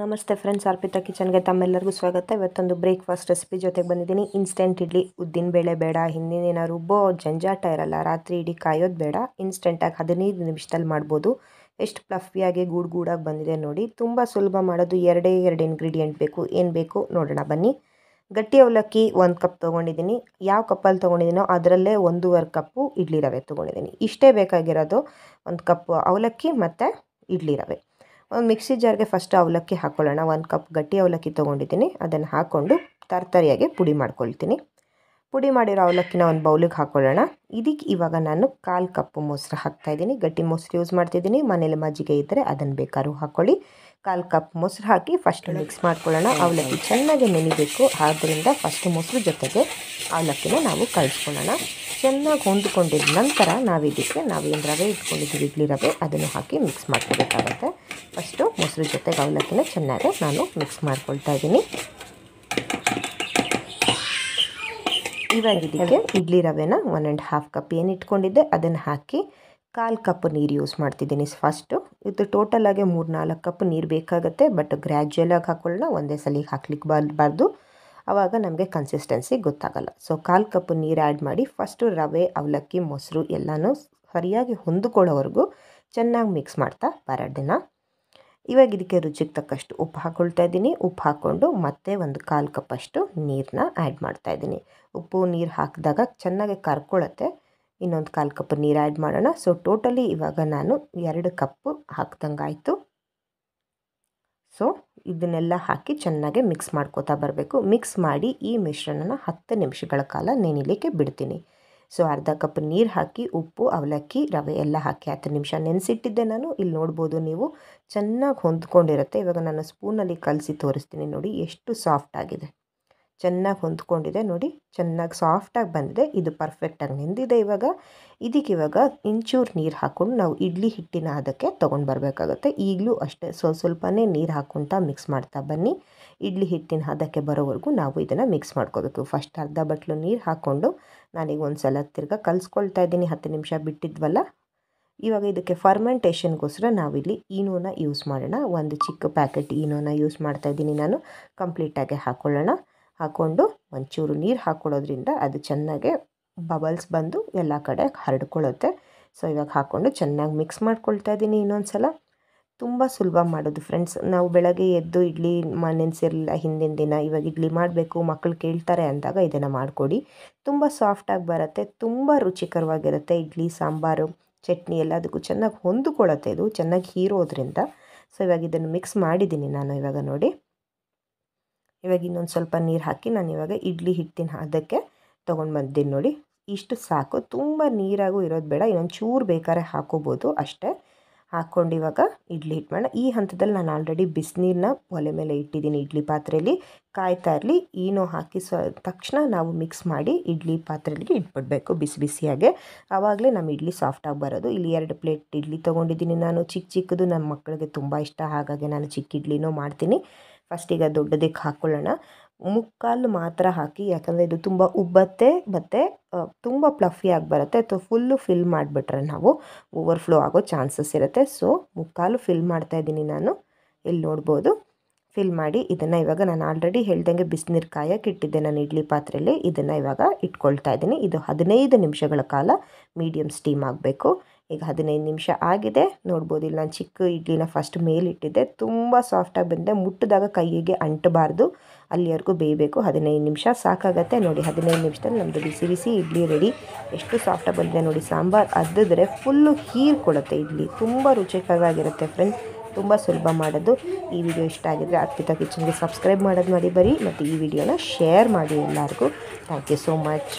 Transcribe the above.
ನಮಸ್ತೆ ಫ್ರೆಂಡ್ಸ್ ಅರ್ಪಿತಾ ಕಿಚನ್ಗೆ ತಮ್ಮೆಲ್ಲರಿಗೂ ಸ್ವಾಗತ ಇವತ್ತೊಂದು ಬ್ರೇಕ್ಫಾಸ್ಟ್ ರೆಸಿಪಿ ಜೊತೆಗೆ ಬಂದಿದ್ದೀನಿ ಇನ್ಸ್ಟೆಂಟ್ ಇಡ್ಲಿ ಉದ್ದಿನ ಬೇಳೆ ಬೇಡ ಹಿಂದಿನ ದಿನ ರುಬ್ಬೋ ಜಂಜಾಟ ಇರಲ್ಲ ರಾತ್ರಿ ಇಡೀ ಕಾಯೋದು ಬೇಡ ಇನ್ಸ್ಟೆಂಟಾಗಿ ಹದಿನೈದು ನಿಮಿಷದಲ್ಲಿ ಮಾಡ್ಬೋದು ಎಷ್ಟು ಪ್ಲಫಿಯಾಗಿ ಗೂಡು ಗೂಡಾಗಿ ಬಂದಿದೆ ನೋಡಿ ತುಂಬ ಸುಲಭ ಮಾಡೋದು ಎರಡೇ ಎರಡು ಇಂಗ್ರೀಡಿಯೆಂಟ್ ಬೇಕು ಏನು ಬೇಕು ನೋಡೋಣ ಬನ್ನಿ ಗಟ್ಟಿ ಅವಲಕ್ಕಿ ಒಂದು ಕಪ್ ತೊಗೊಂಡಿದ್ದೀನಿ ಯಾವ ಕಪ್ಪಲ್ಲಿ ತೊಗೊಂಡಿದ್ದೀನೋ ಅದರಲ್ಲೇ ಒಂದೂವರೆ ಕಪ್ಪು ಇಡ್ಲಿ ರವೆ ತೊಗೊಂಡಿದ್ದೀನಿ ಇಷ್ಟೇ ಬೇಕಾಗಿರೋದು ಒಂದು ಕಪ್ಪು ಅವಲಕ್ಕಿ ಮತ್ತು ಇಡ್ಲಿ ರವೆ ಮಿಕ್ಸಿ ಜಾರ್ಗೆ ಫಸ್ಟ್ ಅವಲಕ್ಕಿ ಹಾಕ್ಕೊಳ್ಳೋಣ ಒಂದು ಕಪ್ ಗಟ್ಟಿ ಅವಲಕ್ಕಿ ತೊಗೊಂಡಿದ್ದೀನಿ ಅದನ್ನು ಹಾಕ್ಕೊಂಡು ತರ್ತರಿಯಾಗಿ ಪುಡಿ ಮಾಡ್ಕೊಳ್ತೀನಿ ಪುಡಿ ಮಾಡಿರೋ ಅವಲಕ್ಕಿನ ಒಂದು ಬೌಲಿಗೆ ಹಾಕ್ಕೊಳ್ಳೋಣ ಇದಕ್ಕೆ ಇವಾಗ ನಾನು ಕಾಲು ಕಪ್ಪು ಮೊಸರು ಹಾಕ್ತಾಯಿದ್ದೀನಿ ಗಟ್ಟಿ ಮೊಸರು ಯೂಸ್ ಮಾಡ್ತಿದ್ದೀನಿ ಮನೇಲಿ ಮಜ್ಜಿಗೆ ಇದ್ದರೆ ಅದನ್ನು ಬೇಕಾದ್ರೂ ಹಾಕ್ಕೊಳ್ಳಿ ಕಾಲು ಕಪ್ ಮೊಸರು ಹಾಕಿ ಫಸ್ಟ್ ಮಿಕ್ಸ್ ಮಾಡ್ಕೊಳ್ಳೋಣ ಅವಲಕ್ಕಿ ಚೆನ್ನಾಗಿ ನೆನಿಬೇಕು ಆದ್ದರಿಂದ ಫಸ್ಟ್ ಮೊಸರು ಜೊತೆಗೆ ಅವಲಕ್ಕಿನ ನಾವು ಕಳಿಸ್ಕೊಳ್ಳೋಣ ಚೆನ್ನಾಗಿ ಹೊಂದ್ಕೊಂಡಿದ ನಂತರ ನಾವು ಇದಕ್ಕೆ ನಾವೇನು ರವೆ ಇಟ್ಕೊಂಡಿದ್ದೀವಿ ಇಡ್ಲಿ ರವೆ ಅದನ್ನು ಹಾಕಿ ಮಿಕ್ಸ್ ಮಾಡ್ಕೋಬೇಕಾಗುತ್ತೆ ಫಸ್ಟು ಮೊಸರು ಜೊತೆ ಅವಲಕ್ಕಿನ ಚೆನ್ನಾಗಿ ನಾನು ಮಿಕ್ಸ್ ಮಾಡ್ಕೊಳ್ತಾ ಇದ್ದೀನಿ ಇವಾಗ ಇದಕ್ಕೆ ಇಡ್ಲಿ ರವೆನ ಒನ್ ಆ್ಯಂಡ್ ಹಾಫ್ ಕಪ್ ಏನು ಇಟ್ಕೊಂಡಿದ್ದೆ ಅದನ್ನು ಹಾಕಿ ಕಾಲು ಕಪ್ ನೀರು ಯೂಸ್ ಮಾಡ್ತಿದ್ದೀನಿ ಫಸ್ಟು ಇದು ಟೋಟಲಾಗಿ ಮೂರು ನಾಲ್ಕು ಕಪ್ ನೀರು ಬೇಕಾಗುತ್ತೆ ಬಟ್ ಗ್ರ್ಯಾಜುವಲಾಗಿ ಹಾಕೊಳ್ಳೋಣ ಒಂದೇ ಸಲಿಗೆ ಹಾಕ್ಲಿಕ್ಕೆ ಬಾರ್ದು ಆವಾಗ ನಮಗೆ ಕನ್ಸಿಸ್ಟೆನ್ಸಿ ಗೊತ್ತಾಗಲ್ಲ ಸೊ ಕಾಲು ಕಪ್ ನೀರು ಆ್ಯಡ್ ಮಾಡಿ ಫಸ್ಟು ರವೆ ಅವಲಕ್ಕಿ ಮೊಸರು ಎಲ್ಲನೂ ಸರಿಯಾಗಿ ಹೊಂದ್ಕೊಳ್ಳೋವರೆಗೂ ಚೆನ್ನಾಗಿ ಮಿಕ್ಸ್ ಮಾಡ್ತಾ ಬರೋದನ್ನ ಇವಾಗ ಇದಕ್ಕೆ ರುಚಿಗೆ ತಕ್ಕಷ್ಟು ಉಪ್ಪು ಹಾಕ್ಕೊಳ್ತಾ ಇದ್ದೀನಿ ಉಪ್ಪು ಹಾಕ್ಕೊಂಡು ಮತ್ತೆ ಒಂದು ಕಾಲು ಕಪ್ಪಷ್ಟು ನೀರನ್ನ ಆ್ಯಡ್ ಮಾಡ್ತಾ ಇದ್ದೀನಿ ಉಪ್ಪು ನೀರು ಹಾಕಿದಾಗ ಚೆನ್ನಾಗಿ ಕರ್ಕೊಳ್ಳುತ್ತೆ ಇನ್ನೊಂದು ಕಾಲು ಕಪ್ ನೀರು ಆ್ಯಡ್ ಮಾಡೋಣ ಸೊ ಟೋಟಲಿ ಇವಾಗ ನಾನು ಎರಡು ಕಪ್ಪು ಹಾಕ್ದಂಗೆ ಆಯಿತು ಸೊ ಇದನ್ನೆಲ್ಲ ಹಾಕಿ ಚೆನ್ನಾಗಿ ಮಿಕ್ಸ್ ಮಾಡ್ಕೋತಾ ಬರಬೇಕು ಮಿಕ್ಸ್ ಮಾಡಿ ಈ ಮಿಶ್ರಣನ ಹತ್ತು ನಿಮಿಷಗಳ ಕಾಲ ನೆನಿಲಿಕ್ಕೆ ಬಿಡ್ತೀನಿ ಸೊ ಅರ್ಧ ಕಪ್ ನೀರು ಹಾಕಿ ಉಪ್ಪು ಅವಲಕ್ಕಿ ರವೆ ಎಲ್ಲ ಹಾಕಿ ಹತ್ತು ನಿಮಿಷ ನೆನೆಸಿಟ್ಟಿದ್ದೆ ನಾನು ಇಲ್ಲಿ ನೋಡ್ಬೋದು ನೀವು ಚೆನ್ನಾಗಿ ಹೊಂದ್ಕೊಂಡಿರುತ್ತೆ ಇವಾಗ ನಾನು ಸ್ಪೂನಲ್ಲಿ ಕಲಸಿ ತೋರಿಸ್ತೀನಿ ನೋಡಿ ಎಷ್ಟು ಸಾಫ್ಟ್ ಆಗಿದೆ ಚೆನ್ನಾಗಿ ಹೊಂದ್ಕೊಂಡಿದೆ ನೋಡಿ ಚೆನ್ನಾಗಿ ಸಾಫ್ಟಾಗಿ ಬಂದಿದೆ ಇದು ಪರ್ಫೆಕ್ಟಾಗಿ ನೆಂದಿದೆ ಇವಾಗ ಇವಾಗ ಇಂಚೂರು ನೀರು ಹಾಕ್ಕೊಂಡು ನಾವು ಇಡ್ಲಿ ಹಿಟ್ಟಿನ ಅದಕ್ಕೆ ತೊಗೊಂಡು ಬರಬೇಕಾಗುತ್ತೆ ಈಗಲೂ ಅಷ್ಟೇ ಸ್ವಲ್ಪ ಸ್ವಲ್ಪನೇ ನೀರು ಹಾಕ್ಕೊತಾ ಮಿಕ್ಸ್ ಮಾಡ್ತಾ ಬನ್ನಿ ಇಡ್ಲಿ ಹಿಟ್ಟಿನ ಹದಕ್ಕೆ ಬರೋವರೆಗೂ ನಾವು ಇದನ್ನು ಮಿಕ್ಸ್ ಮಾಡ್ಕೋಬೇಕು ಫಸ್ಟ್ ಅರ್ಧ ಬಟ್ಲು ನೀರು ಹಾಕ್ಕೊಂಡು ನಾನೀಗ ಒಂದು ಸಲ ತಿರ್ಗಾ ಕಲಿಸ್ಕೊಳ್ತಾ ಇದ್ದೀನಿ ಹತ್ತು ನಿಮಿಷ ಬಿಟ್ಟಿದ್ವಲ್ಲ ಇವಾಗ ಇದಕ್ಕೆ ಫರ್ಮೆಂಟೇಷನ್ಗೋಸ್ಕರ ನಾವಿಲ್ಲಿ ಈನೋನ ಯೂಸ್ ಮಾಡೋಣ ಒಂದು ಚಿಕ್ಕ ಪ್ಯಾಕೆಟ್ ಈನೋನ ಯೂಸ್ ಮಾಡ್ತಾ ಇದ್ದೀನಿ ನಾನು ಕಂಪ್ಲೀಟಾಗಿ ಹಾಕ್ಕೊಳ್ಳೋಣ ಹಾಕ್ಕೊಂಡು ಒಂಚೂರು ನೀರು ಹಾಕ್ಕೊಳ್ಳೋದ್ರಿಂದ ಅದು ಚೆನ್ನಾಗೆ ಬಬಲ್ಸ್ ಬಂದು ಎಲ್ಲ ಕಡೆ ಹರಡ್ಕೊಳ್ಳುತ್ತೆ ಸೊ ಇವಾಗ ಹಾಕ್ಕೊಂಡು ಚೆನ್ನಾಗಿ ಮಿಕ್ಸ್ ಮಾಡ್ಕೊಳ್ತಾ ಇದ್ದೀನಿ ಇನ್ನೊಂದು ಸಲ ತುಂಬ ಸುಲಭ ಮಾಡೋದು ಫ್ರೆಂಡ್ಸ್ ನಾವು ಬೆಳಗ್ಗೆ ಎದ್ದು ಇಡ್ಲಿ ಮಾ ನೆನೆಸಿರಲಿಲ್ಲ ಹಿಂದಿನ ದಿನ ಇವಾಗ ಇಡ್ಲಿ ಮಾಡಬೇಕು ಮಕ್ಕಳು ಕೇಳ್ತಾರೆ ಅಂದಾಗ ಇದನ್ನು ಮಾಡಿಕೊಡಿ ತುಂಬ ಸಾಫ್ಟಾಗಿ ಬರುತ್ತೆ ತುಂಬ ರುಚಿಕರವಾಗಿರುತ್ತೆ ಇಡ್ಲಿ ಸಾಂಬಾರು ಚಟ್ನಿ ಎಲ್ಲ ಅದಕ್ಕೂ ಚೆನ್ನಾಗಿ ಹೊಂದಿಕೊಳ್ಳುತ್ತೆ ಇದು ಚೆನ್ನಾಗಿ ಹೀರೋದ್ರಿಂದ ಸೊ ಇವಾಗ ಇದನ್ನು ಮಿಕ್ಸ್ ಮಾಡಿದ್ದೀನಿ ನಾನು ಇವಾಗ ನೋಡಿ ಇವಾಗ ಇನ್ನೊಂದು ಸ್ವಲ್ಪ ನೀರು ಹಾಕಿ ನಾನು ಇವಾಗ ಇಡ್ಲಿ ಹಿಟ್ಟಿನ ಅದಕ್ಕೆ ತೊಗೊಂಡು ಬಂದಿದ್ದೀನಿ ನೋಡಿ ಇಷ್ಟು ಸಾಕು ತುಂಬ ನೀರಾಗೂ ಇರೋದು ಬೇಡ ಇನ್ನೊಂದು ಚೂರು ಬೇಕಾದ್ರೆ ಹಾಕೋಬೋದು ಅಷ್ಟೇ ಹಾಕ್ಕೊಂಡು ಇವಾಗ ಇಡ್ಲಿ ಹಿಟ್ಟು ಈ ಹಂತದಲ್ಲಿ ನಾನು ಆಲ್ರೆಡಿ ಬಿಸಿನೀರನ್ನ ಒಲೆ ಮೇಲೆ ಇಟ್ಟಿದ್ದೀನಿ ಇಡ್ಲಿ ಪಾತ್ರೆಯಲ್ಲಿ ಕಾಯ್ತಾ ಇರಲಿ ಏನೋ ಹಾಕಿ ಸ ತಕ್ಷಣ ನಾವು ಮಿಕ್ಸ್ ಮಾಡಿ ಇಡ್ಲಿ ಪಾತ್ರೆಯಲ್ಲಿ ಇಟ್ಬಿಡ್ಬೇಕು ಬಿಸಿ ಬಿಸಿಯಾಗೆ ಆವಾಗಲೇ ನಮ್ಮ ಇಡ್ಲಿ ಸಾಫ್ಟಾಗಿ ಬರೋದು ಇಲ್ಲಿ ಎರಡು ಪ್ಲೇಟ್ ಇಡ್ಲಿ ತೊಗೊಂಡಿದ್ದೀನಿ ನಾನು ಚಿಕ್ಕ ಚಿಕ್ಕದು ನನ್ನ ಮಕ್ಕಳಿಗೆ ತುಂಬ ಇಷ್ಟ ಹಾಗಾಗಿ ನಾನು ಚಿಕ್ಕ ಇಡ್ಲಿನೂ ಮಾಡ್ತೀನಿ ಫಸ್ಟಿಗೆ ದೊಡ್ಡದಕ್ಕೆ ಹಾಕ್ಕೊಳ್ಳೋಣ ಮುಕ್ಕಾಲು ಮಾತ್ರ ಹಾಕಿ ಯಾಕಂದರೆ ಇದು ತುಂಬ ಉಬ್ಬತ್ತೆ ಮತ್ತು ತುಂಬ ಪ್ಲಫಿಯಾಗಿ ಬರುತ್ತೆ ಅಥವಾ ಫುಲ್ಲು ಫಿಲ್ ಮಾಡಿಬಿಟ್ರೆ ನಾವು ಓವರ್ಫ್ಲೋ ಆಗೋ ಚಾನ್ಸಸ್ ಇರುತ್ತೆ ಸೊ ಮುಕ್ಕಾಲು ಫಿಲ್ ಮಾಡ್ತಾ ಇದ್ದೀನಿ ನಾನು ಇಲ್ಲಿ ನೋಡ್ಬೋದು ಫಿಲ್ ಮಾಡಿ ಇದನ್ನು ಇವಾಗ ನಾನು ಆಲ್ರೆಡಿ ಹೇಳ್ದಂಗೆ ಬಿಸಿನೀರು ಕಾಯಕ್ಕೆ ಇಟ್ಟಿದ್ದೆ ನಾನು ಇಡ್ಲಿ ಪಾತ್ರೆಯಲ್ಲಿ ಇದನ್ನು ಇವಾಗ ಇಟ್ಕೊಳ್ತಾ ಇದ್ದೀನಿ ಇದು ಹದಿನೈದು ನಿಮಿಷಗಳ ಕಾಲ ಮೀಡಿಯಮ್ ಸ್ಟೀಮ್ ಆಗಬೇಕು ಈಗ ಹದಿನೈದು ನಿಮಿಷ ಆಗಿದೆ ನೋಡ್ಬೋದು ಇಲ್ಲಿ ನಾನು ಚಿಕ್ಕ ಇಡ್ಲಿನ ಫಸ್ಟ್ ಮೇಲಿಟ್ಟಿದ್ದೆ ತುಂಬ ಸಾಫ್ಟಾಗಿ ಬಂದೆ ಮುಟ್ಟಿದಾಗ ಕೈಗೆ ಅಂಟಬಾರ್ದು ಅಲ್ಲಿವರೆಗೂ ಬೇಯಬೇಕು ಹದಿನೈದು ನಿಮಿಷ ಸಾಕಾಗತ್ತೆ ನೋಡಿ ಹದಿನೈದು ನಿಮಿಷದಲ್ಲಿ ನಮ್ಮದು ಬಿಸಿ ಬಿಸಿ ಇಡ್ಲಿ ರೆಡಿ ಎಷ್ಟು ಸಾಫ್ಟಾಗಿ ಬಂದಿದೆ ನೋಡಿ ಸಾಂಬಾರು ಅದ್ದಿದ್ರೆ ಫುಲ್ಲು ಕೊಡುತ್ತೆ ಇಡ್ಲಿ ತುಂಬ ರುಚಿಕರವಾಗಿರುತ್ತೆ ಫ್ರೆಂಡ್ಸ್ ತುಂಬ ಸುಲಭ ಮಾಡೋದು ಈ ವಿಡಿಯೋ ಇಷ್ಟ ಆಗಿದ್ದರೆ ಅರ್ಪಿತಾ ಕಿಚನ್ಗೆ ಸಬ್ಸ್ಕ್ರೈಬ್ ಮಾಡೋದು ಬರೀ ಮತ್ತು ಈ ವಿಡಿಯೋನ ಶೇರ್ ಮಾಡಿ ಎಲ್ಲರಿಗೂ ಥ್ಯಾಂಕ್ ಯು ಸೋ ಮಚ್